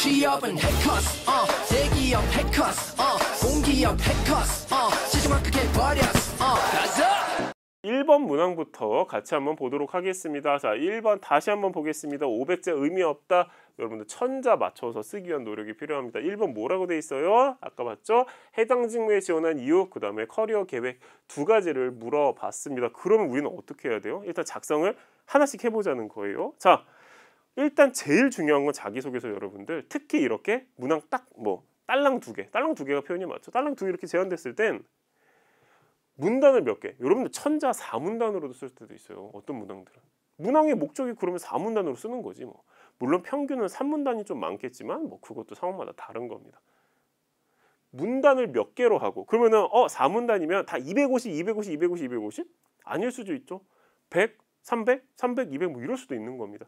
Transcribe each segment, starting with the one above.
취업은 해커스 어 대기업 해커스 어 공기업 해커스 어 세종학 크게 버렸어 어 가자 1번 문항부터 같이 한번 보도록 하겠습니다. 자, 1번 다시 한번 보겠습니다. 500자 의미 없다. 여러분들 천자 맞춰서 쓰기 위한 노력이 필요합니다. 1번 뭐라고 돼 있어요? 아까 봤죠? 해당 직무에 지원한 이유, 그 다음에 커리어 계획 두 가지를 물어봤습니다. 그러면 우리는 어떻게 해야 돼요? 일단 작성을 하나씩 해보자는 거예요. 자, 일단 제일 중요한 건 자기소개서 여러분들 특히 이렇게 문항 딱 뭐 딸랑 두 개, 딸랑 두 개가 표현이 맞죠. 딸랑 두 개 이렇게 제한됐을 땐 문단을 몇 개, 여러분들 천자 사문단으로도쓸 때도 있어요. 어떤 문항들은. 문항의 목적이 그러면 사문단으로 쓰는 거지 뭐. 물론 평균은 삼문단이좀 많겠지만 뭐 그것도 상황마다 다른 겁니다. 문단을 몇 개로 하고 그러면은 어 사문단이면다 250, 250, 250, 250? 아닐 수도 있죠. 100, 300, 300, 200뭐 이럴 수도 있는 겁니다.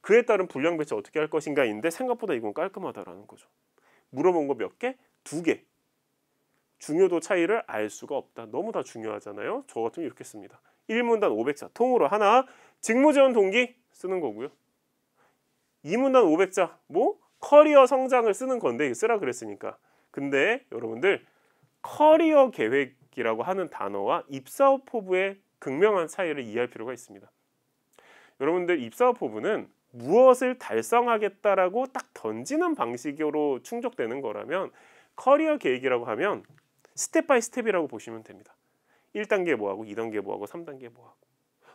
그에 따른 불량 배치 어떻게 할 것인가인데 생각보다 이건 깔끔하다라는 거죠. 물어본 거 몇 개? 두 개. 중요도 차이를 알 수가 없다. 너무 다 중요하잖아요. 저 같으면 이렇게 씁니다. 1문단 500자 통으로 하나 직무지원 동기 쓰는 거고요. 2문단 500자 뭐 커리어 성장을 쓰는 건데 쓰라 그랬으니까. 근데 여러분들 커리어 계획이라고 하는 단어와 입사업 포부의 극명한 차이를 이해할 필요가 있습니다. 여러분들 입사업 포부는 무엇을 달성하겠다라고 딱 던지는 방식으로 충족되는 거라면 커리어 계획이라고 하면 스텝 바이 스텝이라고 보시면 됩니다. 1단계 뭐하고 2단계 뭐하고 3단계 뭐하고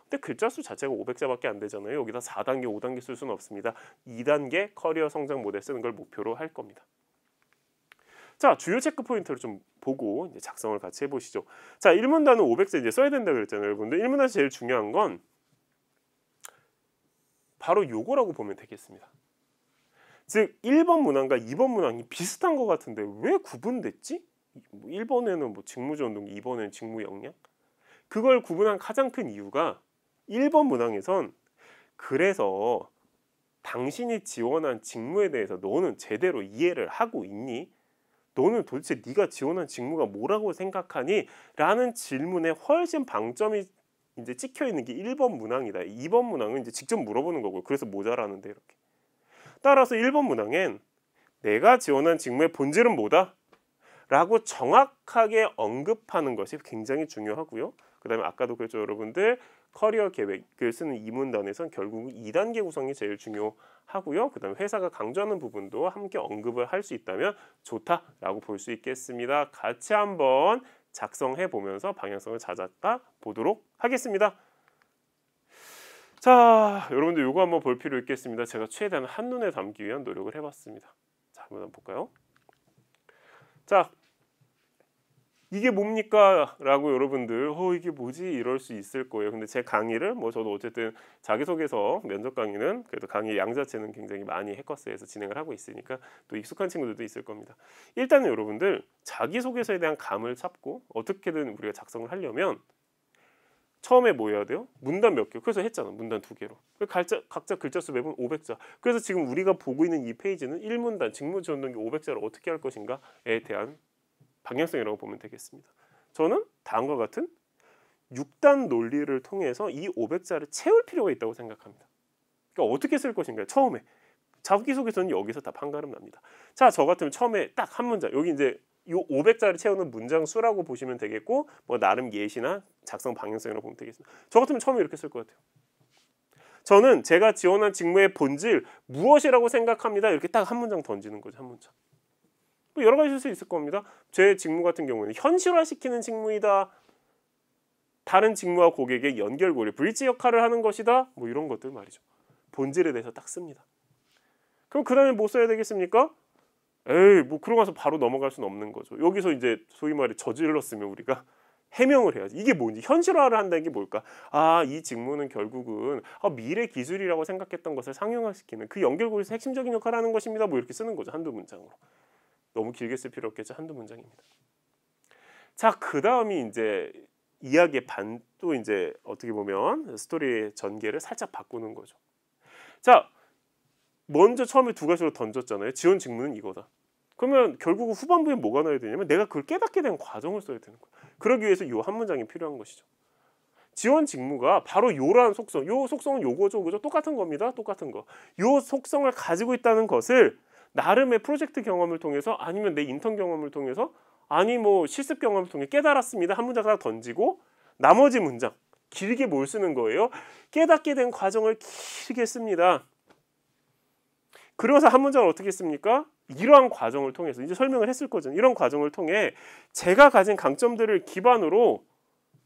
근데 글자 수 자체가 500자밖에 안 되잖아요. 여기다 4단계, 5단계 쓸 수는 없습니다. 2단계 커리어 성장 모델 쓰는 걸 목표로 할 겁니다. 자, 주요 체크 포인트를 좀 보고 이제 작성을 같이 해보시죠. 자, 1문단은 500자 이제 써야 된다 고 그랬잖아요. 여러분들 1문단에서 제일 중요한 건 바로 요거라고 보면 되겠습니다. 즉 1번 문항과 2번 문항이 비슷한 것 같은데 왜 구분됐지? 1번에는 뭐, 뭐 직무전동, 2번에는 직무역량? 그걸 구분한 가장 큰 이유가 1번 문항에선 그래서 당신이 지원한 직무에 대해서 너는 제대로 이해를 하고 있니? 너는 도대체 네가 지원한 직무가 뭐라고 생각하니? 라는 질문에 훨씬 방점이 이제 찍혀 있는 게 1번 문항이다. 2번 문항은 이제 직접 물어보는 거고 요 그래서 모자라는데 이렇게. 따라서 1번 문항엔 내가 지원한 직무의 본질은 뭐다? 라고 정확하게 언급하는 것이 굉장히 중요하고요. 그 다음에 아까도 그랬죠 여러분들 커리어 계획을 쓰는 이 문단에선 결국 2단계 구성이 제일 중요하고요. 그 다음에 회사가 강조하는 부분도 함께 언급을 할 수 있다면 좋다라고 볼 수 있겠습니다. 같이 한번 작성해 보면서 방향성을 찾아가 보도록 하겠습니다. 자, 여러분들 이거 한번 볼 필요 있겠습니다. 제가 최대한 한눈에 담기 위한 노력을 해봤습니다. 자, 한번 볼까요? 자, 이게 뭡니까? 라고 여러분들 어 이게 뭐지? 이럴 수 있을 거예요. 근데 제 강의를 뭐 저도 어쨌든 자기소개서 면접 강의는 그래도 강의 양 자체는 굉장히 많이 해커스에서 진행을 하고 있으니까 또 익숙한 친구들도 있을 겁니다. 일단은 여러분들 자기소개서에 대한 감을 잡고 어떻게든 우리가 작성을 하려면 처음에 뭐 해야 돼요? 문단 몇 개. 그래서 했잖아. 문단 두 개로. 각자, 각자 글자 수매번 500자. 그래서 지금 우리가 보고 있는 이 페이지는 1문단 직무지원동기 500자를 어떻게 할 것인가에 대한 방향성이라고 보면 되겠습니다. 저는 다음과 같은 6단 논리를 통해서 이 500자를 채울 필요가 있다고 생각합니다. 그러니까 어떻게 쓸 것인가요? 처음에 자기소개서는 여기서 다 판가름 납니다. 자, 저 같으면 처음에 딱 한 문장 여기 이제 이 500자를 채우는 문장 수라고 보시면 되겠고 뭐 나름 예시나 작성 방향성이라고 보면 되겠습니다. 저 같으면 처음에 이렇게 쓸 것 같아요. 저는 제가 지원한 직무의 본질 무엇이라고 생각합니다. 이렇게 딱 한 문장 던지는 거죠. 한 문장. 뭐 여러 가지일 수 있을 겁니다. 제 직무 같은 경우는 현실화시키는 직무이다. 다른 직무와 고객의 연결고리, 브릿지 역할을 하는 것이다. 뭐 이런 것들 말이죠. 본질에 대해서 딱 씁니다. 그럼 그 다음에 뭐 써야 되겠습니까? 에이, 뭐 그러고 가서 바로 넘어갈 수는 없는 거죠. 여기서 이제 소위 말해 저질렀으면 우리가 해명을 해야지. 이게 뭔지 현실화를 한다는 게 뭘까? 아, 이 직무는 결국은 아, 미래 기술이라고 생각했던 것을 상용화시키는 그 연결고리에서 핵심적인 역할을 하는 것입니다. 뭐 이렇게 쓰는 거죠. 한두 문장으로. 너무 길게 쓸 필요 없겠죠. 한두 문장입니다. 자, 그 다음이 이제 이야기의 반, 또 이제 어떻게 보면 스토리의 전개를 살짝 바꾸는 거죠. 자, 먼저 처음에 두 가지로 던졌잖아요. 지원 직무는 이거다. 그러면 결국 후반부에 뭐가 나야 되냐면 내가 그걸 깨닫게 된 과정을 써야 되는 거예요. 그러기 위해서 이 한 문장이 필요한 것이죠. 지원 직무가 바로 요러 속성, 요 속성은 요거죠, 그죠? 똑같은 겁니다. 똑같은 거. 요 속성을 가지고 있다는 것을 나름의 프로젝트 경험을 통해서 아니면 내 인턴 경험을 통해서 아니 뭐 실습 경험을 통해 깨달았습니다 한 문장 하나 던지고 나머지 문장 길게 뭘 쓰는 거예요? 깨닫게 된 과정을 길게 씁니다. 그러면서 한 문장을 어떻게 씁니까? 이러한 과정을 통해서 이제 설명을 했을 거잖아요. 이런 과정을 통해 제가 가진 강점들을 기반으로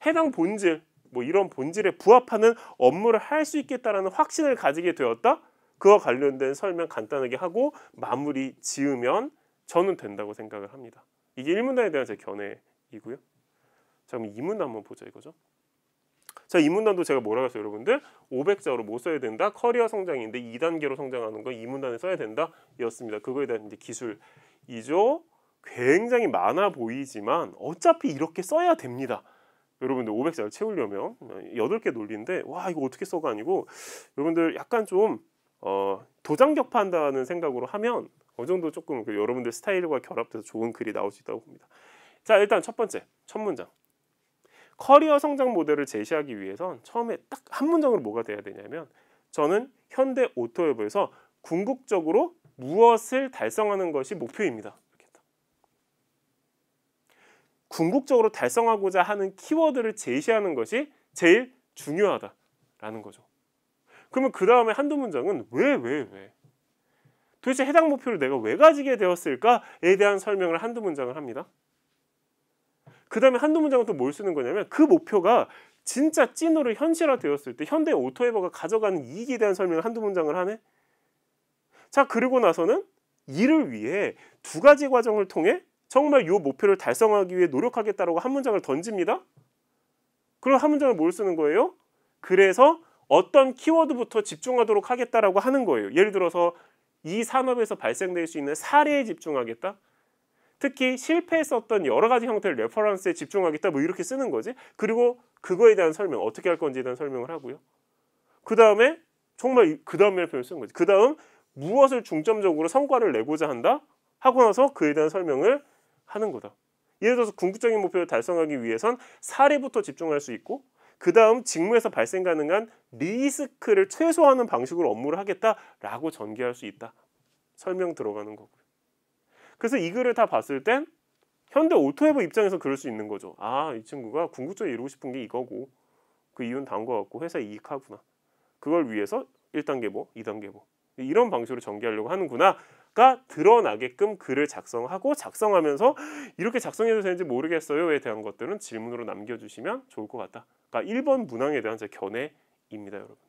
해당 본질 뭐 이런 본질에 부합하는 업무를 할 수 있겠다라는 확신을 가지게 되었다. 그와 관련된 설명 간단하게 하고 마무리 지으면 저는 된다고 생각을 합니다. 이게 1문단에 대한 제 견해이고요. 자 그럼 2문단 한번 보자 이거죠. 자, 이 문단도 제가 뭐라고 했어요, 여러분들? 500자로 못 뭐 써야 된다. 커리어 성장인데 2단계로 성장하는 거이 문단에 써야 된다. 였습니다. 그거에 대한 이제 기술이죠. 굉장히 많아 보이지만 어차피 이렇게 써야 됩니다. 여러분들 500자를 채우려면 8개 논리인데 와, 이거 어떻게 써가 아니고 여러분들 약간 좀 어, 도장 격파한다는 생각으로 하면 어느 정도 조금 그 여러분들 스타일과 결합돼서 좋은 글이 나올 수 있다고 봅니다. 자 일단 첫 번째 첫 문장 커리어 성장 모델을 제시하기 위해선 처음에 딱 한 문장으로 뭐가 돼야 되냐면 저는 현대 오토웨브에서 궁극적으로 무엇을 달성하는 것이 목표입니다. 궁극적으로 달성하고자 하는 키워드를 제시하는 것이 제일 중요하다라는 거죠. 그러면 그 다음에 한두 문장은 왜, 왜, 왜? 도대체 해당 목표를 내가 왜 가지게 되었을까에 대한 설명을 한두 문장을 합니다. 그 다음에 한두 문장은 또 뭘 쓰는 거냐면 그 목표가 진짜 찐으로 현실화 되었을 때 현대 오토에버가 가져가는 이익에 대한 설명을 한두 문장을 하네. 자 그리고 나서는 이를 위해 두 가지 과정을 통해 정말 이 목표를 달성하기 위해 노력하겠다라고 한 문장을 던집니다. 그럼 한 문장을 뭘 쓰는 거예요? 그래서 어떤 키워드부터 집중하도록 하겠다라고 하는 거예요. 예를 들어서 이 산업에서 발생될 수 있는 사례에 집중하겠다. 특히 실패했었던 여러 가지 형태의 레퍼런스에 집중하겠다 뭐 이렇게 쓰는 거지. 그리고 그거에 대한 설명, 어떻게 할 건지에 대한 설명을 하고요. 그 다음에 정말 그 다음에 표현 쓰는 거지. 그 다음 무엇을 중점적으로 성과를 내고자 한다 하고 나서 그에 대한 설명을 하는 거다. 예를 들어서 궁극적인 목표를 달성하기 위해선 사례부터 집중할 수 있고 그 다음 직무에서 발생 가능한 리스크를 최소화하는 방식으로 업무를 하겠다라고 전개할 수 있다. 설명 들어가는 거고요. 그래서 이 글을 다 봤을 땐 현대 오토웨브 입장에서 그럴 수 있는 거죠. 아, 이 친구가 궁극적으로 이루고 싶은 게 이거고 그 이유는 다음거 같고 회사 이익하구나. 그걸 위해서 1단계 뭐, 2단계 뭐 이런 방식으로 전개하려고 하는구나 가 드러나게끔 글을 작성하고 작성하면서 이렇게 작성해도 되는지 모르겠어요에 대한 것들은 질문으로 남겨주시면 좋을 것 같다. 그러니까 1번 문항에 대한 제 견해입니다, 여러분.